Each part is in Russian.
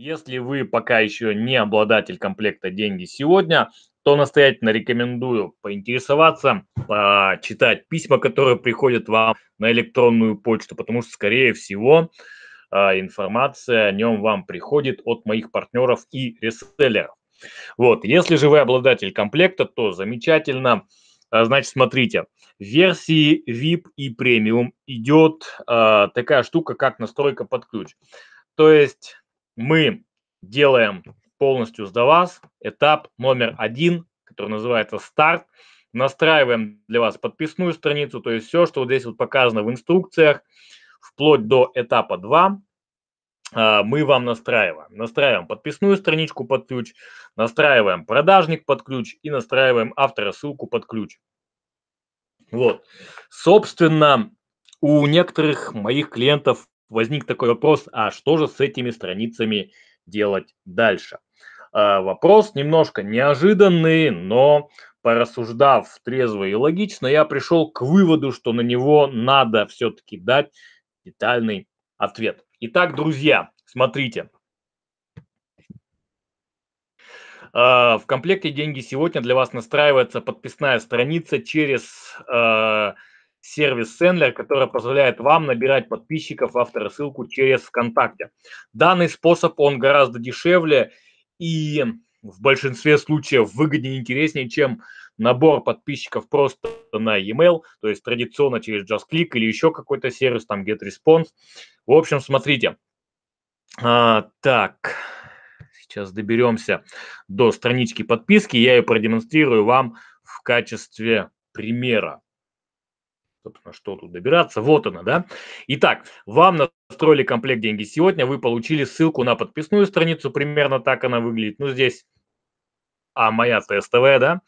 Если вы пока еще не обладатель комплекта «Деньги сегодня», то настоятельно рекомендую поинтересоваться, читать письма, которые приходят вам на электронную почту, потому что, скорее всего, а, информация о нем вам приходит от моих партнеров и реселлеров. Вот, если же вы обладатель комплекта, то замечательно. А, значит, смотрите, в версии VIP и премиум идет э, такая штука, как настройка под ключ. То есть мы делаем полностью за вас этап номер один, который называется старт. Настраиваем для вас подписную страницу, то есть все, что вот здесь вот показано в инструкциях, вплоть до этапа 2, а, мы вам настраиваем. Настраиваем подписную страничку под ключ, настраиваем продажник под ключ и настраиваем автора ссылку под ключ. Вот. Собственно, у некоторых моих клиентов возник такой вопрос, а что же с этими страницами делать дальше? А, вопрос немножко неожиданный, но порассуждав трезво и логично, я пришел к выводу, что на него надо все-таки дать детальный ответ. Итак, друзья, смотрите. А, в комплекте «Деньги сегодня» для вас настраивается подписная страница через а, сервис Sendler, который позволяет вам набирать подписчиков в авторассылку через ВКонтакте. Данный способ, он гораздо дешевле и в большинстве случаев выгоднее и интереснее, чем набор подписчиков просто на e-mail, то есть традиционно через JustClick или еще какой-то сервис, там GetResponse. В общем, смотрите. А, так, сейчас доберемся до странички подписки, я ее продемонстрирую вам в качестве примера собственно, что тут добираться. Вот она, да. Итак, вам настроили комплект «Деньги сегодня», вы получили ссылку на подписную страницу, примерно так она выглядит. Ну, здесь, а, моя ТСТВ, да.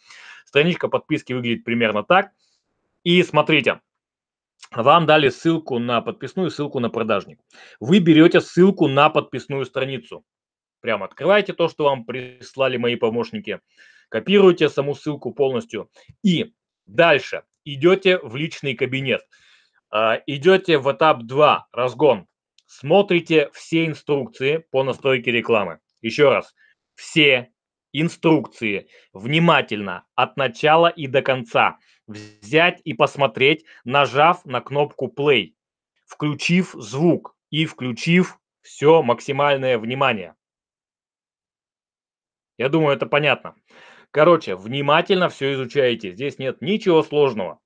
Страничка подписки выглядит примерно так. И смотрите, вам дали ссылку на подписную, ссылку на продажник. Вы берете ссылку на подписную страницу. Прямо открываете то, что вам прислали мои помощники, копируете саму ссылку полностью. И дальше идете в личный кабинет, а, идете в этап 2, разгон, смотрите все инструкции по настройке рекламы. Еще раз, все инструкции внимательно от начала и до конца взять и посмотреть, нажав на кнопку play, включив звук и включив все максимальное внимание. Я думаю, это понятно. Короче, внимательно все изучайте. Здесь нет ничего сложного.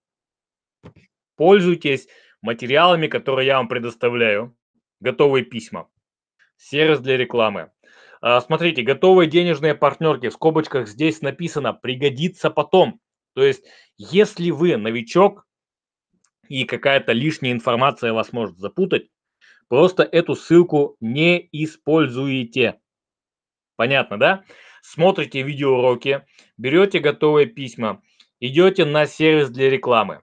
Пользуйтесь материалами, которые я вам предоставляю. Готовые письма. Сервис для рекламы. А, смотрите, готовые денежные партнерки в скобочках здесь написано «пригодится потом». То есть, если вы новичок и какая-то лишняя информация вас может запутать, просто эту ссылку не используете. Понятно, да? смотрите видеоуроки, берете готовые письма, идете на сервис для рекламы.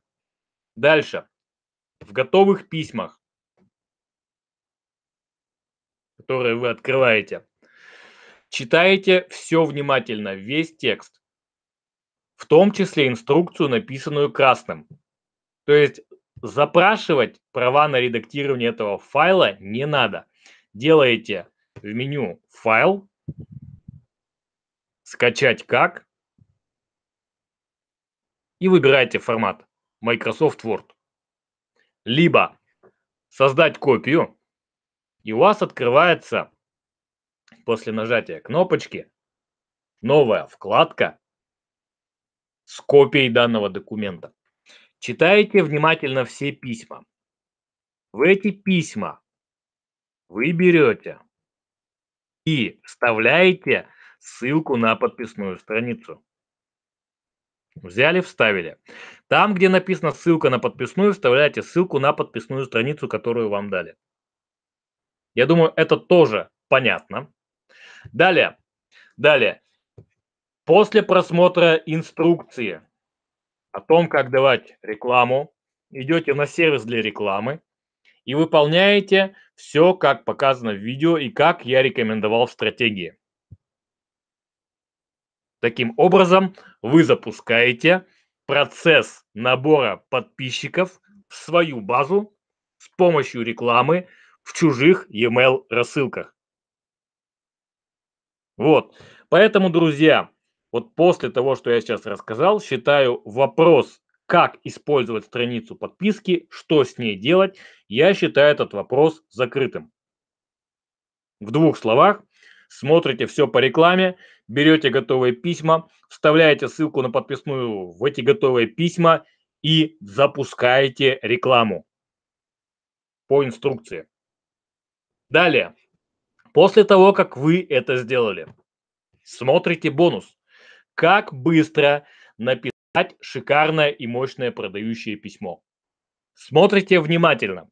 Дальше. В готовых письмах, которые вы открываете, читаете все внимательно, весь текст, в том числе инструкцию, написанную красным. То есть запрашивать права на редактирование этого файла не надо. Делаете в меню «Файл», скачать как и выбирайте формат Microsoft Word. Либо создать копию, и у вас открывается после нажатия кнопочки новая вкладка с копией данного документа. Читайте внимательно все письма. В эти письма вы берете и вставляете ссылку на подписную страницу. Взяли, вставили. Там, где написано ссылка на подписную, вставляете ссылку на подписную страницу, которую вам дали. Я думаю, это тоже понятно. Далее. Далее. После просмотра инструкции о том, как давать рекламу, идете на сервис для рекламы и выполняете все, как показано в видео и как я рекомендовал в стратегии. Таким образом, вы запускаете процесс набора подписчиков в свою базу с помощью рекламы в чужих e-mail рассылках. Вот. Поэтому, друзья, вот после того, что я сейчас рассказал, считаю вопрос, как использовать страницу подписки, что с ней делать, я считаю этот вопрос закрытым. В двух словах, смотрите все по рекламе, берете готовые письма, вставляете ссылку на подписную в эти готовые письма и запускаете рекламу по инструкции. Далее, после того, как вы это сделали, смотрите бонус. Как быстро написать шикарное и мощное продающее письмо. Смотрите внимательно.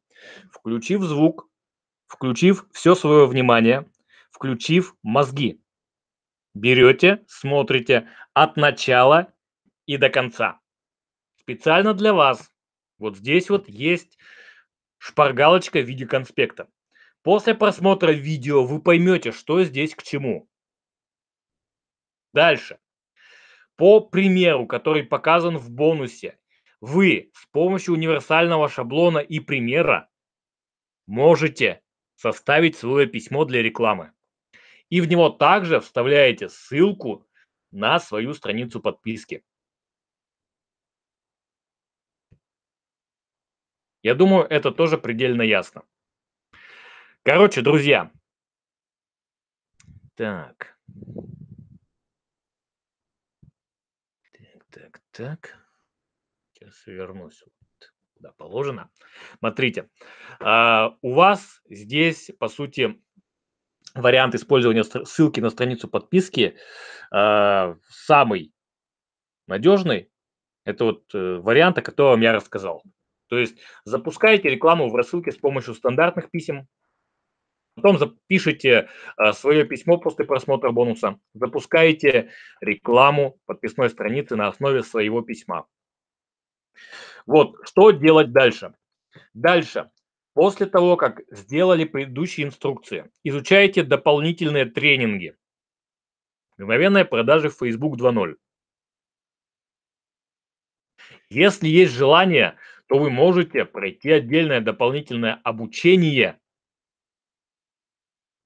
Включив звук, включив все свое внимание, включив мозги. Берете, смотрите от начала и до конца. Специально для вас. Вот здесь вот есть шпаргалочка в виде конспекта. После просмотра видео вы поймете, что здесь к чему. Дальше. По примеру, который показан в бонусе, вы с помощью универсального шаблона и примера можете составить свое письмо для рекламы. И в него также вставляете ссылку на свою страницу подписки. Я думаю, это тоже предельно ясно. Короче, друзья. Так. Так, так, так. Сейчас вернусь Да, положено. Смотрите, а, у вас здесь, по сути, вариант использования ссылки на страницу подписки э, самый надежный. Это вот э, вариант, о котором я рассказал. То есть запускаете рекламу в рассылке с помощью стандартных писем, потом запишите э, свое письмо после просмотра бонуса, запускаете рекламу подписной страницы на основе своего письма. Вот, что делать дальше? Дальше После того, как сделали предыдущие инструкции, изучайте дополнительные тренинги. Мгновенная продажа в Facebook 2.0. Если есть желание, то вы можете пройти отдельное дополнительное обучение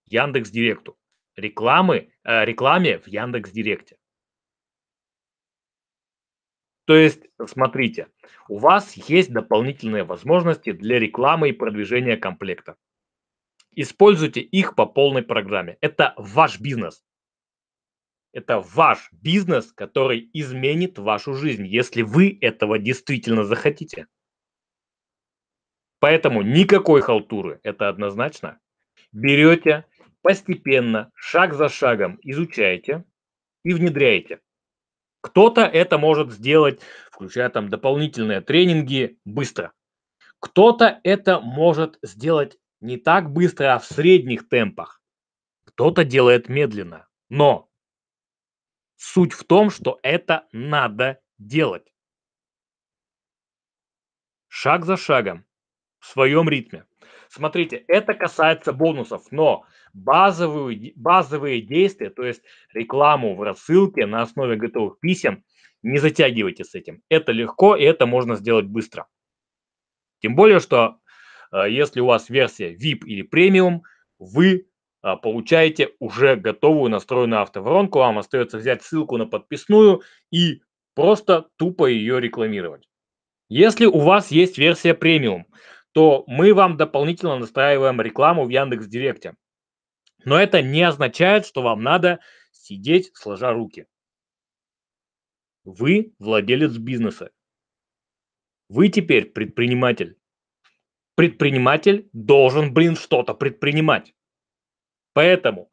Яндекс Директу. Рекламы, э, рекламе в Яндекс Директе. То есть, смотрите, у вас есть дополнительные возможности для рекламы и продвижения комплекта. Используйте их по полной программе. Это ваш бизнес. Это ваш бизнес, который изменит вашу жизнь, если вы этого действительно захотите. Поэтому никакой халтуры, это однозначно. Берете постепенно, шаг за шагом изучаете и внедряете. Кто-то это может сделать, включая там дополнительные тренинги, быстро. Кто-то это может сделать не так быстро, а в средних темпах. Кто-то делает медленно. Но суть в том, что это надо делать. Шаг за шагом, в своем ритме. Смотрите, это касается бонусов, но базовые, базовые действия, то есть рекламу в рассылке на основе готовых писем, не затягивайте с этим. Это легко и это можно сделать быстро. Тем более, что э, если у вас версия VIP или премиум, вы э, получаете уже готовую настроенную автоворонку. Вам остается взять ссылку на подписную и просто тупо ее рекламировать. Если у вас есть версия премиум, то мы вам дополнительно настраиваем рекламу в Яндекс Директе. Но это не означает, что вам надо сидеть сложа руки. Вы владелец бизнеса. Вы теперь предприниматель. Предприниматель должен, блин, что-то предпринимать. Поэтому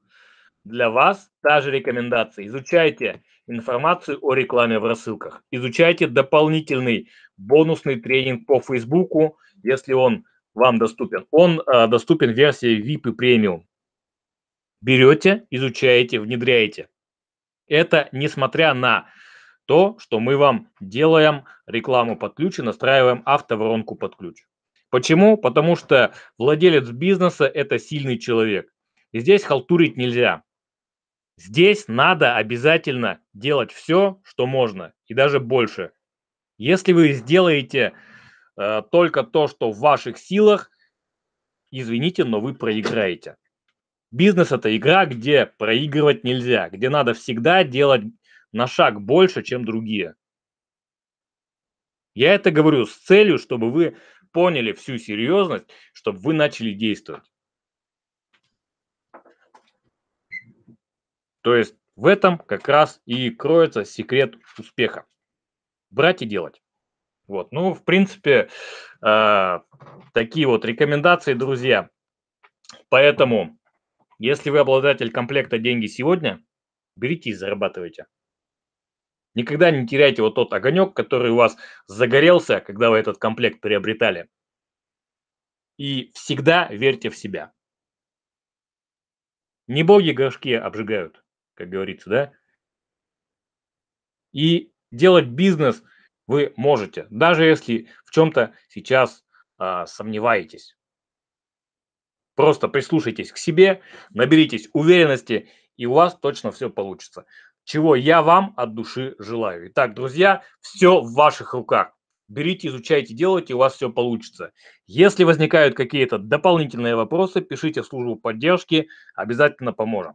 для вас та же рекомендация. Изучайте информацию о рекламе в рассылках. Изучайте дополнительный бонусный тренинг по Фейсбуку – если он вам доступен. Он э, доступен в версии VIP и премиум. Берете, изучаете, внедряете. Это несмотря на то, что мы вам делаем рекламу под ключ и настраиваем автоворонку под ключ. Почему? Потому что владелец бизнеса – это сильный человек. И здесь халтурить нельзя. Здесь надо обязательно делать все, что можно, и даже больше. Если вы сделаете Э, только то, что в ваших силах, извините, но вы проиграете. Бизнес – это игра, где проигрывать нельзя, где надо всегда делать на шаг больше, чем другие. Я это говорю с целью, чтобы вы поняли всю серьезность, чтобы вы начали действовать. То есть в этом как раз и кроется секрет успеха. Брать и делать. Вот. Ну, в принципе, э, такие вот рекомендации, друзья. Поэтому, если вы обладатель комплекта «Деньги сегодня», берите и зарабатывайте. Никогда не теряйте вот тот огонек, который у вас загорелся, когда вы этот комплект приобретали. И всегда верьте в себя. Не боги горшки обжигают, как говорится, да? И делать бизнес – вы можете, даже если в чем-то сейчас а, сомневаетесь. Просто прислушайтесь к себе, наберитесь уверенности, и у вас точно все получится. Чего я вам от души желаю. Итак, друзья, все в ваших руках. Берите, изучайте, делайте, у вас все получится. Если возникают какие-то дополнительные вопросы, пишите в службу поддержки, обязательно поможем.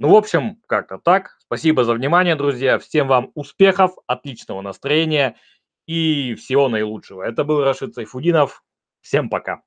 Ну, в общем, как-то так. Спасибо за внимание, друзья. Всем вам успехов, отличного настроения и всего наилучшего. Это был Рашид Сайфудинов. Всем пока.